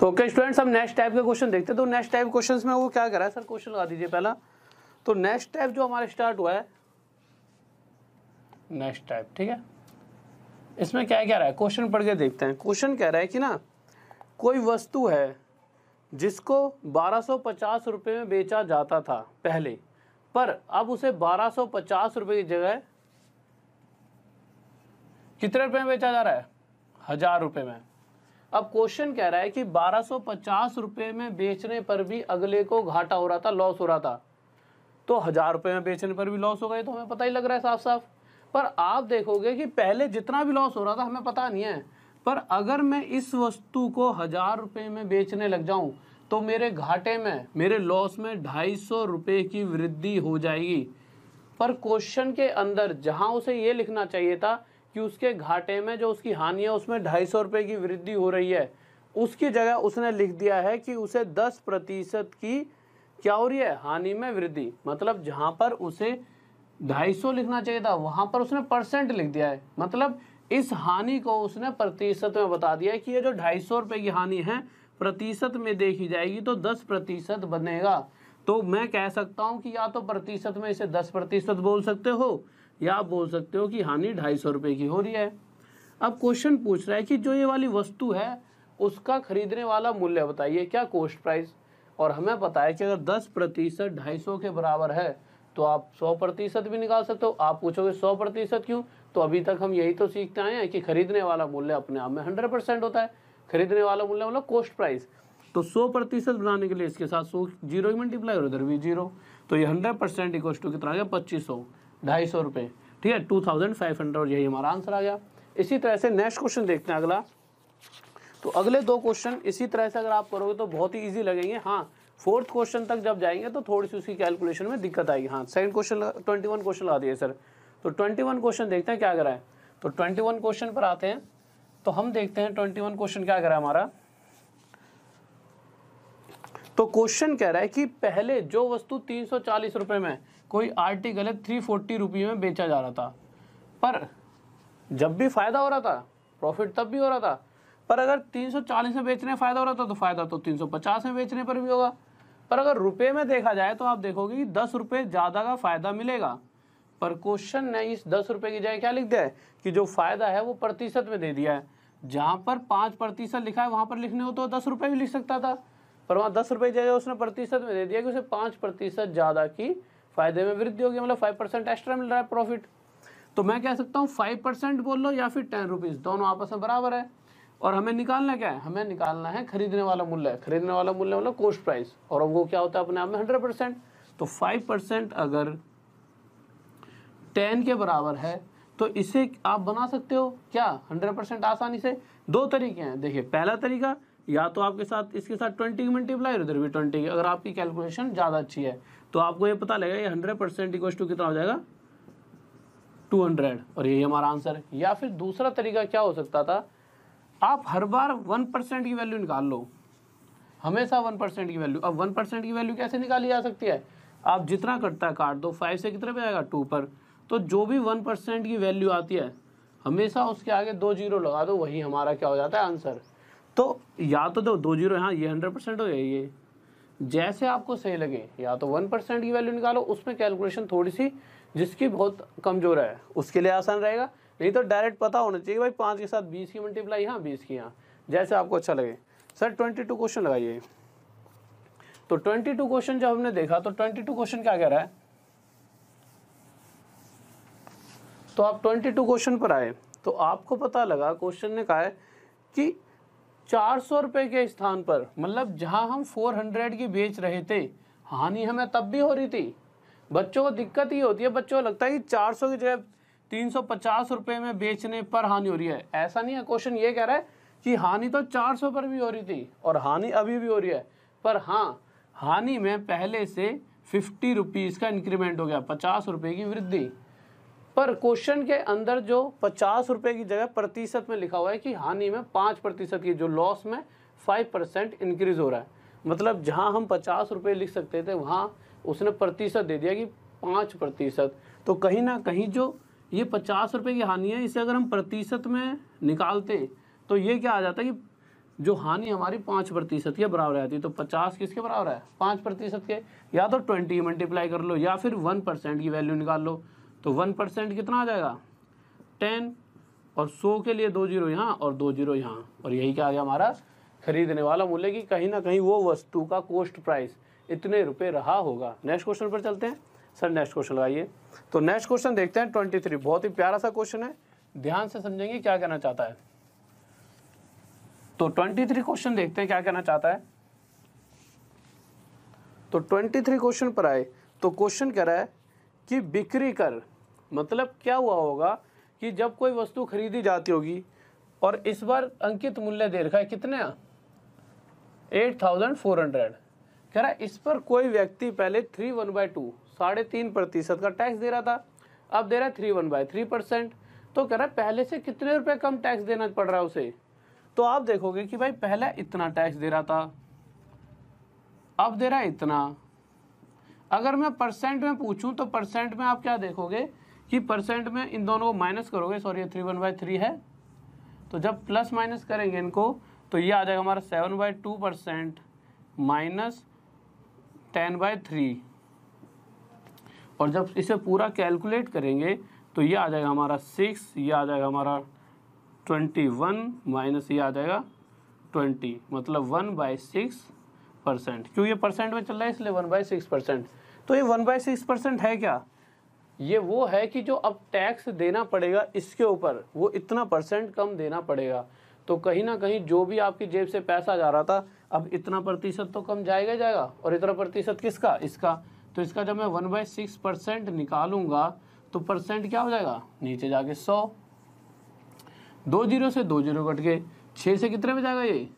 तो okay students हम next type के क्वेश्चन देखते हैं तो नेक्स्ट टाइप क्वेश्चन में वो क्या रहा है सर क्वेश्चन लगा दीजिए पहला तो नेक्स्ट टाइप जो हमारा स्टार्ट हुआ है नेक्स्ट टाइप ठीक है इसमें क्या कह रहा है क्वेश्चन पढ़ के देखते हैं क्वेश्चन कह रहा है कि ना कोई वस्तु है जिसको बारह सौ पचास रुपये में बेचा जाता था पहले पर अब उसे बारह सौ पचास की जगह कितने रुपये में बेचा जा रहा है हज़ार रुपये में अब क्वेश्चन कह रहा है कि बारह सौ में बेचने पर भी अगले को घाटा हो रहा था लॉस हो रहा था तो हज़ार रुपये में बेचने पर भी लॉस हो गए तो हमें पता ही लग रहा है साफ साफ पर आप देखोगे कि पहले जितना भी लॉस हो रहा था हमें पता नहीं है पर अगर मैं इस वस्तु को हज़ार रुपये में बेचने लग जाऊं तो मेरे घाटे में मेरे लॉस में ढाई सौ रुपये की वृद्धि हो जाएगी पर क्वेश्चन के अंदर जहां उसे ये लिखना चाहिए था कि उसके घाटे में जो उसकी हानि है उसमें ढाई सौ रुपये की वृद्धि हो रही है उसकी जगह उसने लिख दिया है कि उसे दस प्रतिशत की क्या हो रही है हानि में वृद्धि मतलब जहाँ पर उसे ढाई सौ लिखना चाहिए था वहाँ पर उसने परसेंट लिख दिया है मतलब इस हानि को उसने प्रतिशत में बता दिया है कि ये जो ढाई सौ रुपये की हानि है प्रतिशत में देखी जाएगी तो दस प्रतिशत बनेगा तो मैं कह सकता हूँ कि या तो प्रतिशत में इसे दस प्रतिशत बोल सकते हो या आप बोल सकते हो कि हानि ढाई सौ रुपये की हो रही है अब क्वेश्चन पूछ रहा है कि जो ये वाली वस्तु है उसका खरीदने वाला मूल्य बताइए क्या कॉस्ट प्राइस और हमें पता है कि अगर दस प्रतिशत ढाई सौ के बराबर है तो आप सौ प्रतिशत भी निकाल सकते हो आप पूछोगे सौ प्रतिशत क्यों तो अभी तक हम यही तो सीखते आए हैं कि खरीदने वाला मूल्य अपने आप में हंड्रेड परसेंट होता है खरीदने वाला मूल्य मतलब कॉस्ट प्राइस तो सौ प्रतिशत बनाने के लिए इसके साथ सौ जीरो मल्टीप्लाई और इधर भी जीरो तो ये हंड्रेड परसेंट इक्वल टू कितना आ गया पच्चीस सौ ढाई सौ रुपये ठीक है टू थाउजेंड फाइव हंड्रेड यही हमारा आंसर आ गया इसी तरह से नेक्स्ट क्वेश्चन देखते हैं अगला तो अगले दो क्वेश्चन इसी तरह से अगर आप करोगे तो बहुत ही ईजी लगेंगे हाँ फोर्थ क्वेश्चन तक जब जाएंगे तो थोड़ी सी उसकी कैलकुलेशन में दिक्कत आएगी हाँ second question twenty one question लगा दिए सर तो ट्वेंटी वन क्वेश्चन देखते हैं क्या करा है तो ट्वेंटी वन क्वेश्चन पर आते हैं तो हम देखते हैं ट्वेंटी वन क्वेश्चन क्या करा है हमारा तो क्वेश्चन कह रहा है कि पहले जो वस्तु तीन सौ चालीस रुपये में कोई आर्टिकल है थ्री फोर्टी रुपये में बेचा जा रहा था पर जब भी फ़ायदा हो रहा था प्रॉफिट तब भी हो रहा था पर अगर तीन सौ चालीस में बेचने फ़ायदा हो रहा था तो फ़ायदा तो तीन सौ पचास में बेचने पर भी होगा पर अगर रुपये में देखा जाए तो आप देखोगे कि दस रुपये ज़्यादा का फ़ायदा मिलेगा पर क्वेश्चन ने इस दस रुपये की जगह क्या लिख दिया है कि जो फ़ायदा है वो प्रतिशत में दे दिया है जहाँ पर पाँच प्रतिशत लिखा है वहाँ पर लिखने हो तो दस रुपये भी लिख सकता था पर वहाँ दस रुपये जगह उसने प्रतिशत में दे दिया कि उसे पाँच प्रतिशत ज़्यादा की फायदे में वृद्धि होगी मतलब फाइव परसेंट एक्स्ट्रा मिल रहा है प्रॉफिट तो मैं कह सकता हूँ फाइव परसेंट बोल लो या फिर टेन रुपीज़ दोनों आपस में बराबर है और हमें निकालना क्या है हमें निकालना है खरीदने वाला मूल्य खरीदने वाला मूल्य मतलब कोस्ट प्राइस और वो क्या होता है अपने आप में हंड्रेड परसेंट तो फाइव परसेंट अगर टेन के बराबर है तो इसे आप बना सकते हो क्या हंड्रेड परसेंट आसानी से दो तरीके हैं देखिए पहला तरीका या तो आपके साथ इसके साथ ट्वेंटी की मल्टीप्लाई उधर भी ट्वेंटी की अगर आपकी कैलकुलेशन ज़्यादा अच्छी है तो आपको ये पता लगेगा ये हंड्रेड परसेंट इक्वल टू कितना हो जाएगा टू हंड्रेड और यही हमारा आंसर है या फिर दूसरा तरीका क्या हो सकता था आप हर बार वन परसेंट की वैल्यू निकाल लो हमेशा वन परसेंट की वैल्यू अब वन परसेंट की वैल्यू कैसे निकाली जा सकती है आप जितना कटता है काट दो फाइव से कितने पे आएगा टू पर तो जो भी वन परसेंट की वैल्यू आती है हमेशा उसके आगे दो जीरो लगा दो वही हमारा क्या हो जाता है आंसर तो या तो दो दो जीरो यहाँ ये हंड्रेड परसेंट हो गया ये जैसे आपको सही लगे या तो वन परसेंट की वैल्यू निकालो उसमें कैलकुलेशन थोड़ी सी जिसकी बहुत कमजोर है उसके लिए आसान रहेगा नहीं तो डायरेक्ट पता होना चाहिए भाई पाँच के साथ बीस की मल्टीप्लाई यहाँ बीस की यहाँ जैसे आपको अच्छा लगे सर ट्वेंटी टू क्वेश्चन लगाइए तो ट्वेंटी टू क्वेश्चन जब हमने देखा तो ट्वेंटी टू क्वेश्चन क्या कह रहा है तो आप ट्वेंटी टू क्वेश्चन पर आए तो आपको पता लगा क्वेश्चन ने कहा है कि चार सौ रुपये के स्थान पर मतलब जहां हम फोर हंड्रेड की बेच रहे थे हानि हमें तब भी हो रही थी बच्चों को दिक्कत ही होती है बच्चों को लगता है कि चार सौ की जगह तीन सौ पचास रुपये में बेचने पर हानि हो रही है ऐसा नहीं है क्वेश्चन ये कह रहा है कि हानि तो चार सौ पर भी हो रही थी और हानि अभी भी हो रही है पर हाँ हानि में पहले से फिफ्टी रुपीज़ का इंक्रीमेंट हो गया पचास रुपये की वृद्धि पर क्वेश्चन के अंदर जो पचास रुपये की जगह प्रतिशत में लिखा हुआ है कि हानि में पाँच प्रतिशत की जो लॉस में फाइव परसेंट इंक्रीज हो रहा है मतलब जहाँ हम पचास रुपये लिख सकते थे वहाँ उसने प्रतिशत दे दिया कि पाँच प्रतिशत तो कहीं ना कहीं जो ये पचास रुपये की हानि है इसे अगर हम प्रतिशत में निकालते हैं तो ये क्या आ जाता है कि जो हानि हमारी पाँच प्रतिशत के बराबर आती है तो पचास किसके बराबर है पाँच प्रतिशत के या तो ट्वेंटी मल्टीप्लाई कर लो या फिर वन परसेंट की वैल्यू निकाल लो तो वन परसेंट कितना आ जाएगा टेन और सौ के लिए दो जीरो यहाँ और दो जीरो यहाँ और यही क्या आ गया हमारा खरीदने वाला मूल्य कि कहीं ना कहीं वो वस्तु का कोस्ट प्राइस इतने रुपये रहा होगा नेक्स्ट क्वेश्चन पर चलते हैं सर नेक्स्ट क्वेश्चन लगाइए तो नेक्स्ट क्वेश्चन देखते हैं ट्वेंटी थ्री बहुत ही प्यारा सा क्वेश्चन है ध्यान से समझेंगे क्या कहना चाहता है तो ट्वेंटी थ्री क्वेश्चन देखते हैं क्या कहना चाहता है तो ट्वेंटी थ्री क्वेश्चन पर आए तो क्वेश्चन कह रहा है कि बिक्री कर मतलब क्या हुआ होगा कि जब कोई वस्तु खरीदी जाती होगी और इस बार अंकित मूल्य दे रखा है कितने एट थाउजेंड फोर हंड्रेड कह रहा इस पर कोई व्यक्ति पहले थ्री वन बाई टू साढ़े तीन प्रतिशत का टैक्स दे रहा था अब दे रहा है three one by three percent तो कह रहा है पहले से कितने रुपए कम टैक्स देना पड़ रहा है उसे तो आप देखोगे कि भाई पहले इतना टैक्स दे रहा था अब दे रहा है इतना अगर मैं परसेंट में पूछूँ तो परसेंट में आप क्या देखोगे कि परसेंट में इन दोनों को माइनस करोगे सॉरी ये थ्री वन बाई थ्री है तो जब प्लस माइनस करेंगे इनको तो ये आ जाएगा हमारा seven by two percent minus ten by three और जब इसे पूरा कैलकुलेट करेंगे तो ये आ जाएगा हमारा सिक्स ये आ जाएगा हमारा ट्वेंटी वन माइनस ये आ जाएगा ट्वेंटी मतलब वन बाई सिक्स परसेंट क्यों ये परसेंट में चल रहा है इसलिए वन बाई सिक्स परसेंट तो ये वन बाई सिक्स परसेंट है क्या ये वो है कि जो अब टैक्स देना पड़ेगा इसके ऊपर वो इतना परसेंट कम देना पड़ेगा तो कहीं ना कहीं जो भी आपकी जेब से पैसा जा रहा था अब इतना प्रतिशत तो कम जाएगा जाएगा और इतना प्रतिशत किसका इसका तो इसका जब मैं वन बाई सिक्स परसेंट निकालूंगा तो परसेंट क्या हो जाएगा नीचे जाके सौ दो जीरो से दो जीरो कट के छः से कितने में जाएगा ये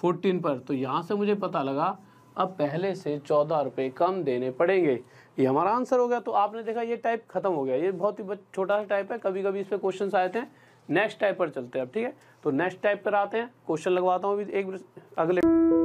फोर्टीन पर तो यहाँ से मुझे पता लगा अब पहले से चौदह रुपये कम देने पड़ेंगे ये हमारा आंसर हो गया तो आपने देखा ये टाइप खत्म हो गया ये बहुत ही छोटा सा टाइप है कभी कभी इस पर क्वेश्चन आए थे नेक्स्ट टाइप पर चलते हैं अब ठीक है तो नेक्स्ट टाइप पर आते हैं क्वेश्चन लगवाता हूँ अभी एक अगले